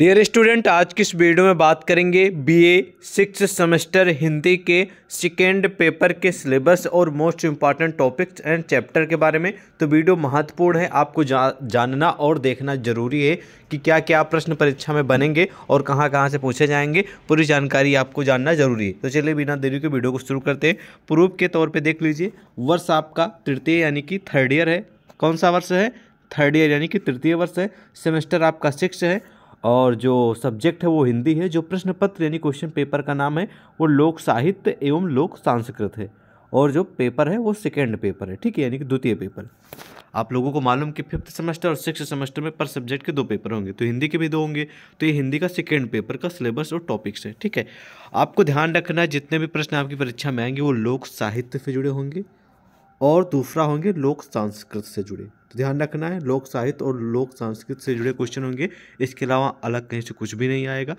dear student आज की इस वीडियो में बात करेंगे बीए सिक्स सेमेस्टर हिंदी के सेकेंड पेपर के सिलेबस और most important topics and chapter के बारे में तो वीडियो महत्वपूर्ण है आपको जा, जानना और देखना जरूरी है कि क्या क्या प्रश्न परीक्षा में बनेंगे और कहाँ कहाँ से पूछे जाएंगे पूरी जानकारी आपको जानना जरूरी है तो चलिए बिना देरी के वीडियो को शुरू करते हैं प्रूफ के तौर पर देख लीजिए वर्ष आपका तृतीय यानी कि थर्ड ईयर है कौन सा वर्ष है थर्ड ईयर यानी कि तृतीय वर्ष है सेमेस्टर आपका सिक्स है और जो सब्जेक्ट है वो हिंदी है जो प्रश्न पत्र यानी क्वेश्चन पेपर का नाम है वो लोक साहित्य एवं लोक संस्कृत है और जो पेपर है वो सेकेंड पेपर है ठीक है यानी कि द्वितीय पेपर आप लोगों को मालूम कि फिफ्थ सेमेस्टर और सिक्स सेमेस्टर में पर सब्जेक्ट के दो पेपर होंगे तो हिंदी के भी दो होंगे तो ये हिंदी का सेकेंड पेपर का सिलेबस और टॉपिक्स है ठीक है आपको ध्यान रखना है जितने भी प्रश्न आपकी परीक्षा में आएंगे वो लोक साहित्य से जुड़े होंगे और दूसरा होंगे लोक संस्कृत से जुड़े तो ध्यान रखना है लोक साहित्य और लोक संस्कृत से जुड़े क्वेश्चन होंगे इसके अलावा अलग कहीं से कुछ भी नहीं आएगा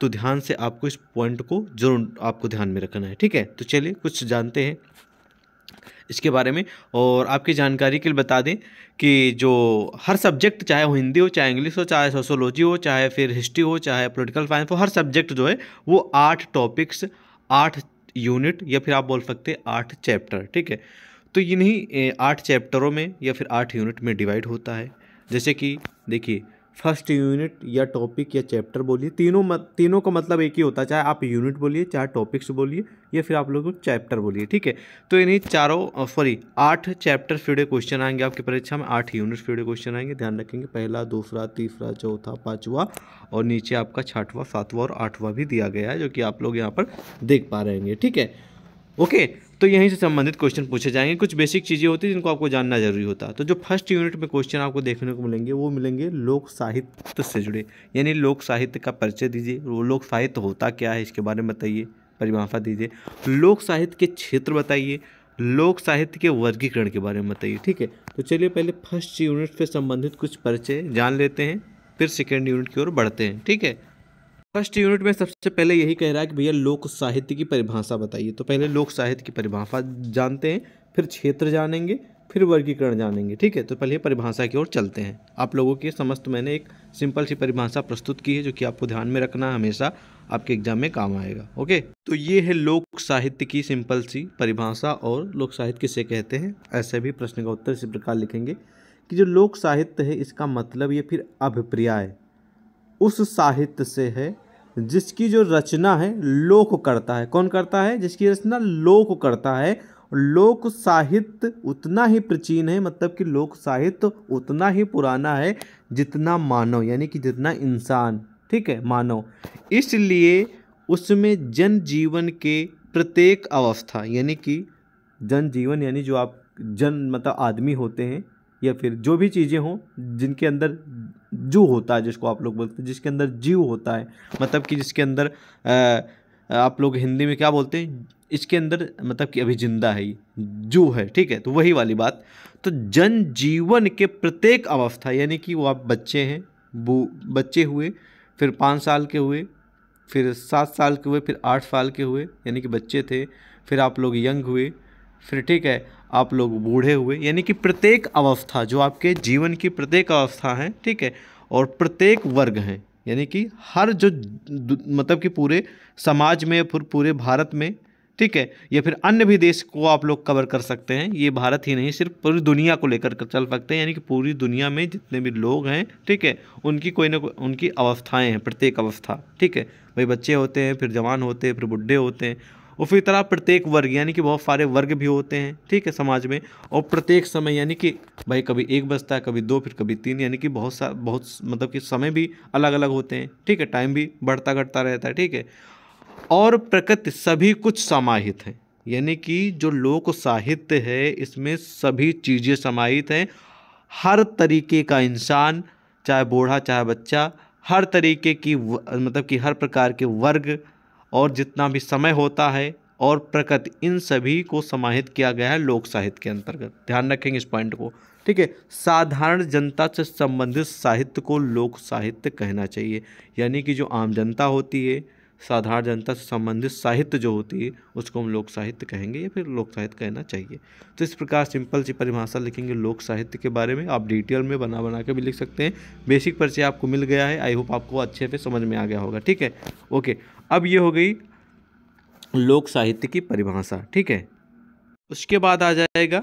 तो ध्यान से आपको इस पॉइंट को जरूर आपको ध्यान में रखना है ठीक है तो चलिए कुछ जानते हैं इसके बारे में और आपकी जानकारी के लिए बता दें कि जो हर सब्जेक्ट चाहे वो हिंदी हो चाहे इंग्लिश हो चाहे सोशोलॉजी हो चाहे फिर हिस्ट्री हो चाहे पोलिटिकल साइंस हो हर सब्जेक्ट जो है वो आठ टॉपिक्स आठ यूनिट या फिर आप बोल सकते हैं आठ चैप्टर ठीक है तो इन्हीं आठ चैप्टरों में या फिर आठ यूनिट में डिवाइड होता है जैसे कि देखिए फर्स्ट यूनिट या टॉपिक या चैप्टर बोलिए तीनों मत तीनों का मतलब एक ही होता है चाहे आप यूनिट बोलिए चाहे टॉपिक्स बोलिए या फिर आप लोग चैप्टर बोलिए ठीक है तो इन्हीं चारों सॉरी आठ चैप्टर फीडे क्वेश्चन आएंगे आपकी परीक्षा में आठ यूनिट फीडे क्वेश्चन आएंगे ध्यान रखेंगे पहला दूसरा तीसरा चौथा पाँचवा और नीचे आपका छठवा सातवा और आठवा भी दिया गया है जो कि आप लोग यहाँ पर देख पा रहेंगे ठीक है ओके तो यहीं से संबंधित क्वेश्चन पूछे जाएंगे कुछ बेसिक चीज़ें होती हैं जिनको आपको जानना जरूरी होता है तो जो फर्स्ट यूनिट में क्वेश्चन आपको देखने को मिलेंगे वो मिलेंगे लोक साहित्य से जुड़े यानी लोक साहित्य का परिचय दीजिए वो लोक साहित्य होता क्या है इसके बारे में बताइए परिभाषा दीजिए लोक साहित्य के क्षेत्र बताइए लोक साहित्य के वर्गीकरण के बारे में बताइए ठीक है तो चलिए पहले फर्स्ट यूनिट से संबंधित कुछ परिचय जान लेते हैं फिर सेकेंड यूनिट की ओर बढ़ते हैं ठीक है फर्स्ट यूनिट में सबसे पहले यही कह रहा है कि भैया लोक साहित्य की परिभाषा बताइए तो पहले लोक साहित्य की परिभाषा जानते हैं फिर क्षेत्र जानेंगे फिर वर्गीकरण जानेंगे ठीक है तो पहले परिभाषा की ओर चलते हैं आप लोगों की समस्त मैंने एक सिंपल सी परिभाषा प्रस्तुत की है जो कि आपको ध्यान में रखना हमेशा आपके एग्जाम में काम आएगा ओके तो ये है लोक साहित्य की सिंपल सी परिभाषा और लोक साहित्य किसे कहते हैं ऐसे भी प्रश्न का उत्तर इसी प्रकार लिखेंगे कि जो लोक साहित्य है इसका मतलब ये फिर अभिप्राय उस साहित्य से है जिसकी जो रचना है लोक करता है कौन करता है जिसकी रचना लोक करता है लोक साहित्य उतना ही प्राचीन है मतलब कि लोक साहित्य उतना ही पुराना है जितना मानव यानी कि जितना इंसान ठीक है मानव इसलिए उसमें जन जीवन के प्रत्येक अवस्था यानी कि जन जीवन यानी जो आप जन मतलब आदमी होते हैं या फिर जो भी चीज़ें हों जिनके अंदर जू होता है जिसको आप लोग बोलते हैं जिसके अंदर जीव होता है मतलब कि जिसके अंदर आप लोग हिंदी में क्या बोलते हैं इसके अंदर मतलब कि अभी जिंदा है जू है ठीक है तो वही वाली बात तो जन जीवन के प्रत्येक अवस्था यानी कि वो आप बच्चे हैं बच्चे हुए फिर पाँच साल के हुए फिर सात साल के हुए फिर आठ साल के हुए यानी कि बच्चे थे फिर आप लोग यंग हुए फिर ठीक है आप लोग बूढ़े हुए यानी कि प्रत्येक अवस्था जो आपके जीवन की प्रत्येक अवस्था है ठीक है और प्रत्येक वर्ग हैं यानी कि हर जो मतलब कि पूरे समाज में फिर पूरे भारत में ठीक है या फिर अन्य भी देश को आप लोग कवर कर सकते हैं ये भारत ही नहीं सिर्फ पूरी दुनिया को लेकर चल सकते हैं यानी कि पूरी दुनिया में जितने भी लोग हैं ठीक है उनकी कोई ना कोई उनकी अवस्थाएं हैं प्रत्येक अवस्था ठीक है भाई बच्चे होते हैं फिर जवान होते हैं फिर बुढ़े होते हैं और फिर तरह प्रत्येक वर्ग यानी कि बहुत सारे वर्ग भी होते हैं ठीक है समाज में और प्रत्येक समय यानी कि भाई कभी एक बजता है कभी दो फिर कभी तीन यानी कि बहुत सा बहुत मतलब कि समय भी अलग अलग होते हैं ठीक है टाइम भी बढ़ता घटता रहता है ठीक है और प्रकृति सभी कुछ समाहित है यानी कि जो लोक साहित्य है इसमें सभी चीज़ें समाहित हैं हर तरीके का इंसान चाहे बूढ़ा चाहे बच्चा हर तरीके की मतलब कि हर प्रकार के वर्ग और जितना भी समय होता है और प्रकृति इन सभी को समाहित किया गया है लोक साहित्य के अंतर्गत ध्यान रखेंगे इस पॉइंट को ठीक है साधारण जनता से संबंधित साहित्य को लोक साहित्य कहना चाहिए यानी कि जो आम जनता होती है साधारण जनता से संबंधित साहित्य जो होती है उसको हम लोक साहित्य कहेंगे या फिर लोक साहित्य कहना चाहिए तो इस प्रकार सिंपल सी परिभाषा लिखेंगे लोक साहित्य के बारे में आप डिटेल में बना बना के भी लिख सकते हैं बेसिक परिचय आपको मिल गया है आई होप आपको अच्छे से समझ में आ गया होगा ठीक है ओके अब ये हो गई लोक साहित्य की परिभाषा ठीक है उसके बाद आ जाएगा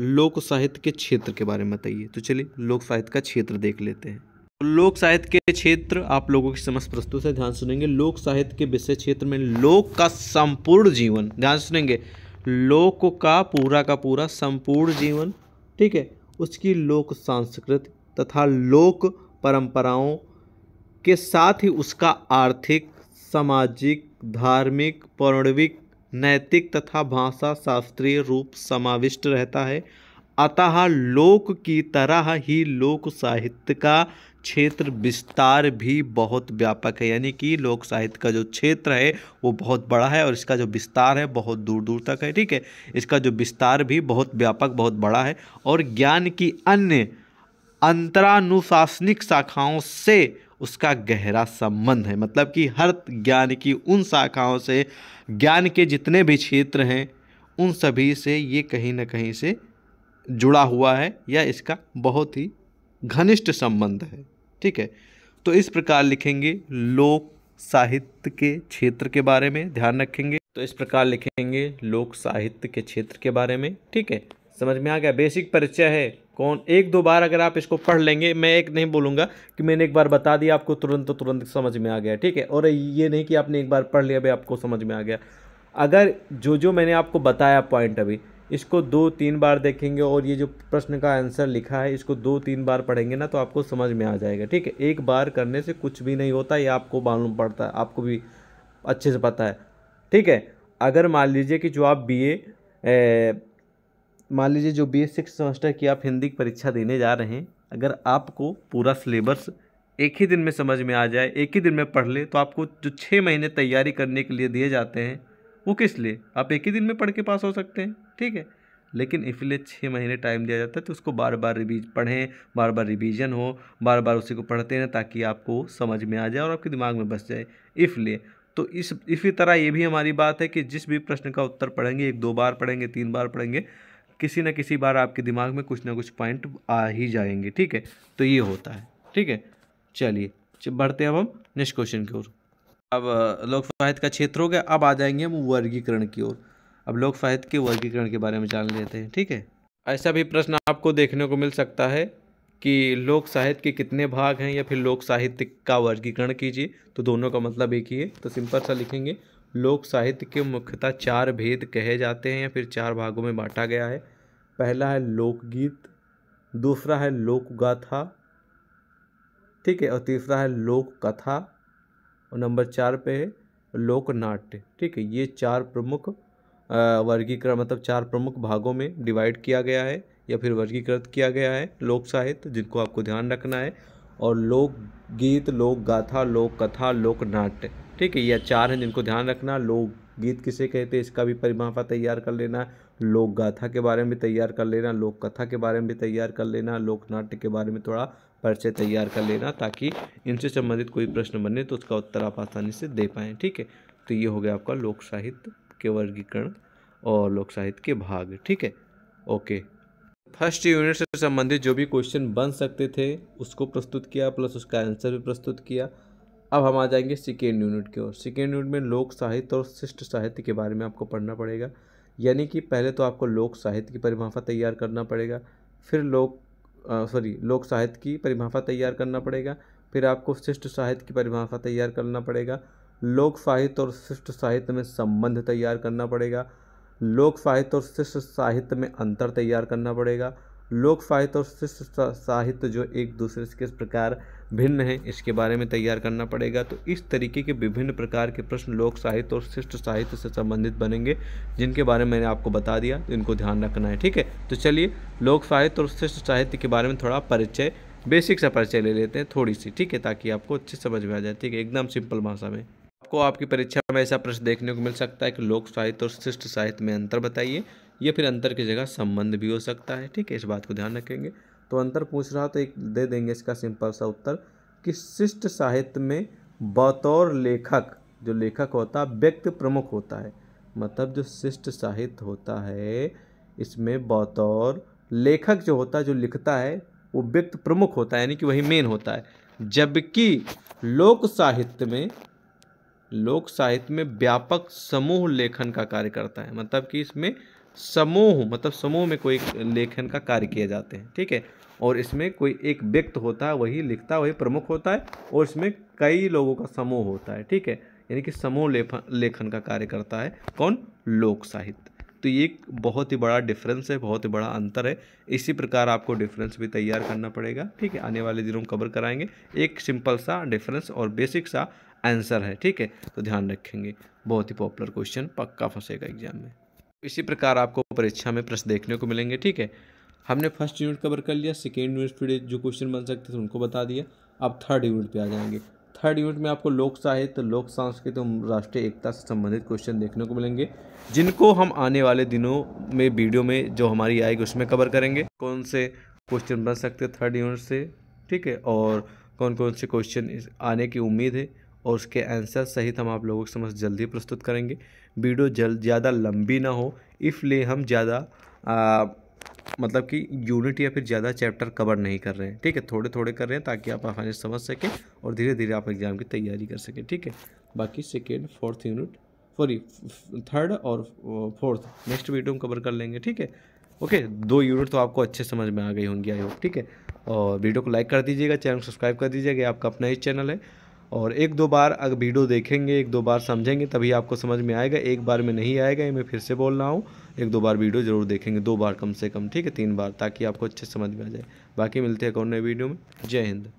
लोक साहित्य के क्षेत्र के बारे में बताइए तो चलिए लोक साहित्य का क्षेत्र देख लेते हैं लोक साहित्य के क्षेत्र आप लोगों की समस्त प्रस्तुत है ध्यान सुनेंगे लोक साहित्य के विषय क्षेत्र में लोक का संपूर्ण जीवन ध्यान सुनेंगे लोक का पूरा का पूरा संपूर्ण जीवन ठीक है उसकी लोक संस्कृति तथा लोक परंपराओं के साथ ही उसका आर्थिक सामाजिक धार्मिक पौराणिक नैतिक तथा भाषा शास्त्रीय रूप समाविष्ट रहता है अतः लोक की तरह ही लोक साहित्य का क्षेत्र विस्तार भी बहुत व्यापक है यानी कि लोक साहित्य का जो क्षेत्र है वो बहुत बड़ा है और इसका जो विस्तार है बहुत दूर दूर तक है ठीक है इसका जो विस्तार भी बहुत व्यापक बहुत बड़ा है और ज्ञान की अन्य अंतरानुशासनिक शाखाओं से उसका गहरा संबंध है मतलब कि हर ज्ञान की उन शाखाओं से ज्ञान के जितने भी क्षेत्र हैं उन सभी से ये कहीं ना कहीं से जुड़ा हुआ है या इसका बहुत ही घनिष्ठ संबंध है ठीक है तो इस प्रकार लिखेंगे लोक साहित्य के क्षेत्र के बारे में ध्यान रखेंगे तो इस प्रकार लिखेंगे लोक साहित्य के क्षेत्र के बारे में ठीक है समझ में आ गया बेसिक परिचय है कौन एक दो बार अगर आप इसको पढ़ लेंगे मैं एक नहीं बोलूँगा कि मैंने एक बार बता दिया आपको तुरंत तो तुरंत समझ में आ गया ठीक है और ये नहीं कि आपने एक बार पढ़ लिया भाई आपको समझ में आ गया अगर जो जो मैंने आपको बताया पॉइंट अभी इसको दो तीन बार देखेंगे और ये जो प्रश्न का आंसर लिखा है इसको दो तीन बार पढ़ेंगे ना तो आपको समझ में आ जाएगा ठीक है एक बार करने से कुछ भी नहीं होता ये आपको मालूम पड़ता है आपको भी अच्छे से पता है ठीक है अगर मान लीजिए कि जो आप बी ए मान लीजिए जो बी ए सिक्स सेमेस्टर की आप हिंदी की परीक्षा देने जा रहे हैं अगर आपको पूरा सिलेबस एक ही दिन में समझ में आ जाए एक ही दिन में पढ़ ले तो आपको जो छः महीने तैयारी करने के लिए दिए जाते हैं वो किस लिए आप एक ही दिन में पढ़ के पास हो सकते हैं ठीक है लेकिन इसलिए छः महीने टाइम दिया जाता है तो उसको बार बार रिवीज पढ़ें बार बार रिवीजन हो बार बार उसी को पढ़ते रहें ताकि आपको समझ में आ जाए और आपके दिमाग में बस जाए इसलिए तो इस इसी तरह ये भी हमारी बात है कि जिस भी प्रश्न का उत्तर पढ़ेंगे एक दो बार पढ़ेंगे तीन बार पढ़ेंगे किसी न किसी बार आपके दिमाग में कुछ ना कुछ पॉइंट आ ही जाएंगे ठीक है तो ये होता है ठीक है चलिए बढ़ते हैं अब हम नेक्स्ट क्वेश्चन की ओर अब लोक साहित्य का क्षेत्र हो गया अब आ जाएंगे हम वर्गीकरण की ओर अब लोक साहित्य के वर्गीकरण के बारे में जान लेते हैं ठीक है ऐसा भी प्रश्न आपको देखने को मिल सकता है कि लोक साहित्य के कितने भाग हैं या फिर लोक साहित्य का वर्गीकरण कीजिए तो दोनों का मतलब एक ही है तो सिंपल सा लिखेंगे लोक साहित्य के मुख्यतः चार भेद कहे जाते हैं या फिर चार भागों में बांटा गया है पहला है लोकगीत दूसरा है लोक गाथा ठीक है और तीसरा है लोक कथा और नंबर चार पे है लोक नाट्य ठीक है ये चार प्रमुख वर्गीकरण मतलब चार प्रमुख भागों में डिवाइड किया गया है या फिर वर्गीकृत किया गया है लोक साहित्य जिनको आपको ध्यान रखना है और लोक गीत लोक गाथा लोक कथा लोक नाट्य ठीक है यह चार हैं जिनको ध्यान रखना लोक गीत किसे कहते हैं इसका भी परिभाषा तैयार कर लेना लोक गाथा के बारे में तैयार कर लेना लोक कथा के बारे में भी तैयार कर लेना लोक नाट्य के बारे में थोड़ा परिचय तैयार कर लेना ताकि इनसे संबंधित कोई प्रश्न बने तो उसका उत्तर आप आसानी से दे पाएँ ठीक है तो ये हो गया आपका लोक साहित्य के वर्गीकरण और लोक साहित्य के भाग ठीक है ओके फर्स्ट यूनिट से संबंधित जो भी क्वेश्चन बन सकते थे उसको प्रस्तुत किया प्लस उसका आंसर भी प्रस्तुत किया अब हम आ जाएंगे सेकेंड यूनिट की ओर सेकेंड यूनिट में लोक साहित्य और शिष्ट साहित्य के बारे में आपको पढ़ना पड़ेगा यानी कि पहले तो आपको लोक साहित्य की परिभाषा तैयार करना पड़ेगा फिर लोक सॉरी लोक साहित्य की परिभाषा तैयार करना पड़ेगा फिर आपको शिष्ट साहित्य की परिभाषा तैयार करना पड़ेगा लोक साहित्य और शिष्ट साहित्य में संबंध तैयार करना पड़ेगा लोक साहित्य और शिष्ट साहित्य में अंतर तैयार करना पड़ेगा लोक साहित्य और शिष्ट साहित्य जो एक दूसरे से किस प्रकार भिन्न है इसके बारे में तैयार करना पड़ेगा तो इस तरीके के विभिन्न प्रकार के प्रश्न लोक साहित्य और शिष्ट साहित्य से संबंधित बनेंगे जिनके बारे में मैंने आपको बता दिया तो इनको ध्यान रखना है ठीक है तो चलिए लोक साहित्य और शिष्ट साहित्य के बारे में थोड़ा परिचय बेसिक सा परिचय ले लेते हैं थोड़ी सी ठीक है ताकि आपको अच्छे समझ में आ जाए ठीक है एकदम सिंपल भाषा में आपको आपकी परीक्षा में ऐसा प्रश्न देखने को मिल सकता है कि लोक साहित्य और शिष्ट साहित्य में अंतर बताइए या फिर अंतर की जगह संबंध भी हो सकता है ठीक है इस बात को ध्यान रखेंगे तो अंतर पूछ रहा तो एक दे देंगे इसका सिंपल सा उत्तर कि शिष्ट साहित्य में बतौर लेखक जो लेखक होता है व्यक्ति प्रमुख होता है मतलब जो शिष्ट साहित्य होता है इसमें बतौर लेखक जो होता है जो लिखता है वो व्यक्ति प्रमुख होता है यानी कि वही मेन होता है जबकि लोक साहित्य में लोक साहित्य में व्यापक समूह लेखन का कार्य करता है मतलब कि इसमें समूह मतलब समूह में कोई लेखन का कार्य किए जाते हैं ठीक है और इसमें कोई एक व्यक्ति होता है वही लिखता वही प्रमुख होता है और इसमें कई लोगों का समूह होता है ठीक है यानी कि समूह लेखन का कार्य करता है कौन लोक साहित्य तो ये एक बहुत ही बड़ा डिफरेंस है बहुत ही बड़ा अंतर है इसी प्रकार आपको डिफरेंस भी तैयार करना पड़ेगा ठीक है आने वाले दिनों में कवर कराएंगे एक सिंपल सा डिफरेंस और बेसिक सा आंसर है ठीक है तो ध्यान रखेंगे बहुत ही पॉपुलर क्वेश्चन पक्का फंसेगा एग्जाम में इसी प्रकार आपको परीक्षा में प्रश्न देखने को मिलेंगे ठीक है हमने फर्स्ट यूनिट कवर कर लिया सेकेंड यूनिट फिर जो क्वेश्चन बन सकते थे उनको बता दिया अब थर्ड यूनिट पर आ जाएंगे थर्ड यूनिट में आपको लोक साहित्य लोक सांस्कृतिक एवं राष्ट्रीय एकता से संबंधित क्वेश्चन देखने को मिलेंगे जिनको हम आने वाले दिनों में वीडियो में जो हमारी आएगी उसमें कवर करेंगे कौन से क्वेश्चन बन सकते थर्ड यूनिट से ठीक है और कौन कौन से क्वेश्चन आने की उम्मीद है और उसके आंसर सहित हम आप लोगों के समझ जल्दी प्रस्तुत करेंगे वीडियो जल्द ज़्यादा लंबी ना हो इसलिए हम ज़्यादा मतलब कि यूनिट या फिर ज़्यादा चैप्टर कवर नहीं कर रहे हैं ठीक है थोड़े थोड़े कर रहे हैं ताकि आप आसानी समझ सकें और धीरे धीरे आप एग्ज़ाम की तैयारी कर सकें ठीक है बाकी second fourth unit sorry third और फोर्थ नेक्स्ट वीडियो हम कवर कर लेंगे ठीक है ओके दो यूनिट तो आपको अच्छे समझ में आ गई होंगी आई होप ठीक है और वीडियो को लाइक कर दीजिएगा चैनल को सब्सक्राइब कर दीजिएगा आपका अपना ही चैनल है और एक दो बार अगर वीडियो देखेंगे एक दो बार समझेंगे तभी आपको समझ में आएगा एक बार में नहीं आएगा ये मैं फिर से बोल रहा हूँ एक दो बार वीडियो ज़रूर देखेंगे दो बार कम से कम ठीक है तीन बार ताकि आपको अच्छे समझ में आ जाए बाकी मिलते हैं कौन नए वीडियो में जय हिंद